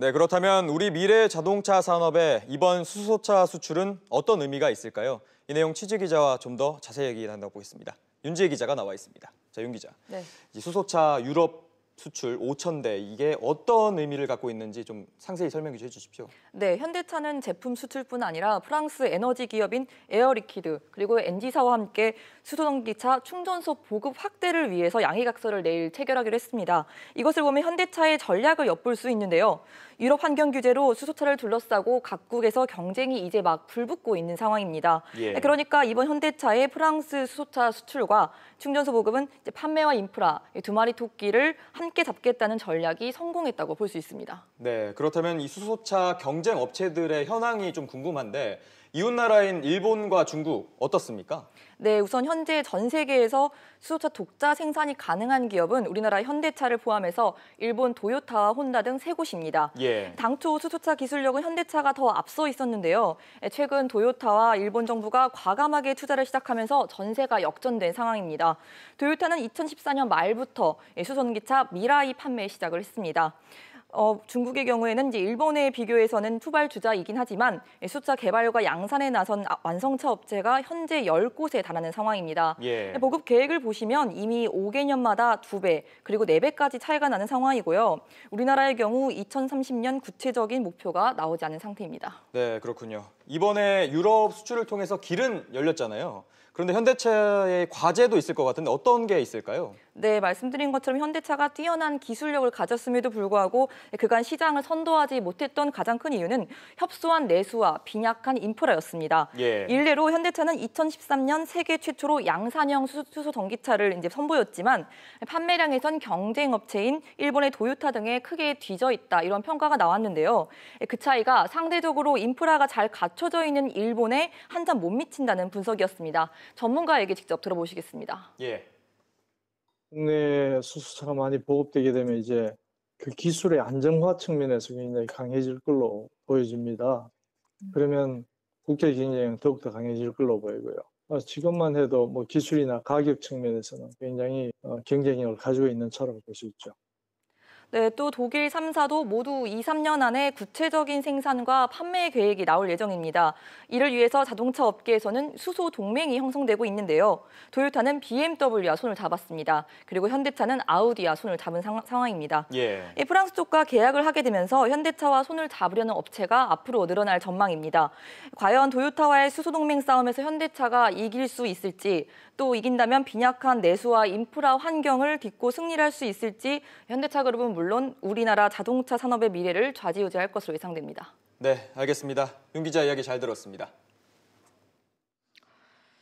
네, 그렇다면 우리 미래 자동차 산업의 이번 수소차 수출은 어떤 의미가 있을까요? 이 내용 취재 기자와 좀 더 자세히 얘기 를 한다고 보겠습니다 윤지혜 기자가 나와 있습니다. 자, 윤 기자. 네. 이 수소차 유럽 수출 5천 대 이게 어떤 의미를 갖고 있는지 좀 상세히 설명해 주십시오. 네, 현대차는 제품 수출뿐 아니라 프랑스 에너지 기업인 에어리퀴드 그리고 엔지사와 함께 수소전기차 충전소 보급 확대를 위해서 양해각서를 내일 체결하기로 했습니다. 이것을 보면 현대차의 전략을 엿볼 수 있는데요. 유럽 환경 규제로 수소차를 둘러싸고 각국에서 경쟁이 이제 막 불붙고 있는 상황입니다. 예. 네, 그러니까 이번 현대차의 프랑스 수소차 수출과 충전소 보급은 판매와 인프라 두 마리 토끼를 함께 잡겠다는 전략이 성공했다고 볼 수 있습니다. 네, 그렇다면 이 수소차 경쟁 업체들의 현황이 좀 궁금한데 이웃 나라인 일본과 중국 어떻습니까? 네, 우선 현재 전 세계에서 수소차 독자 생산이 가능한 기업은 우리나라 현대차를 포함해서 일본 도요타와 혼다 등 세 곳입니다. 예. 당초 수소차 기술력은 현대차가 더 앞서 있었는데요. 예, 최근 도요타와 일본 정부가 과감하게 투자를 시작하면서 전세가 역전된 상황입니다. 도요타는 2014년 말부터 예, 수소전기차 미라이 판매 시작을 했습니다. 어, 중국의 경우에는 이제 일본에 비교해서는 투발 주자이긴 하지만 예, 숫자 개발과 양산에 나선 아, 완성차 업체가 현재 10곳에 달하는 상황입니다. 예. 예. 보급 계획을 보시면 이미 5개년마다 2배 그리고 4배까지 차이가 나는 상황이고요. 우리나라의 경우 2030년 구체적인 목표가 나오지 않은 상태입니다. 네, 그렇군요. 이번에 유럽 수출을 통해서 길은 열렸잖아요. 그런데 현대차의 과제도 있을 것 같은데 어떤 게 있을까요? 네, 말씀드린 것처럼 현대차가 뛰어난 기술력을 가졌음에도 불구하고 그간 시장을 선도하지 못했던 가장 큰 이유는 협소한 내수와 빈약한 인프라였습니다. 예. 일례로 현대차는 2013년 세계 최초로 양산형 수소 전기차를 이제 선보였지만 판매량에선 경쟁 업체인 일본의 도요타 등에 크게 뒤져 있다 이런 평가가 나왔는데요. 그 차이가 상대적으로 인프라가 잘 갖춰져 있는 일본에 한참 못 미친다는 분석이었습니다. 전문가에게 직접 들어보시겠습니다. 예. 국내 수소차가 많이 보급되게 되면 이제 그 기술의 안정화 측면에서 굉장히 강해질 걸로 보여집니다. 음. 그러면 국제 경쟁은 더욱더 강해질 걸로 보이고요. 어, 지금만 해도 뭐 기술이나 가격 측면에서는 굉장히 어, 경쟁력을 가지고 있는 차라고 볼 수 있죠. 네, 또 독일 3사도 모두 2, 3년 안에 구체적인 생산과 판매 계획이 나올 예정입니다. 이를 위해서 자동차 업계에서는 수소 동맹이 형성되고 있는데요. 도요타는 BMW와 손을 잡았습니다. 그리고 현대차는 아우디와 손을 잡은 상, 황입니다 예. 이 프랑스 쪽과 계약을 하게 되면서 현대차와 손을 잡으려는 업체가 앞으로 늘어날 전망입니다. 과연 도요타와의 수소 동맹 싸움에서 현대차가 이길 수 있을지 또 이긴다면 빈약한 내수와 인프라 환경을 딛고 승리할 수 있을지 현대차그룹은 물론 우리나라 자동차 산업의 미래를 좌지우지할 것으로 예상됩니다. 네, 알겠습니다. 윤 기자 이야기 잘 들었습니다.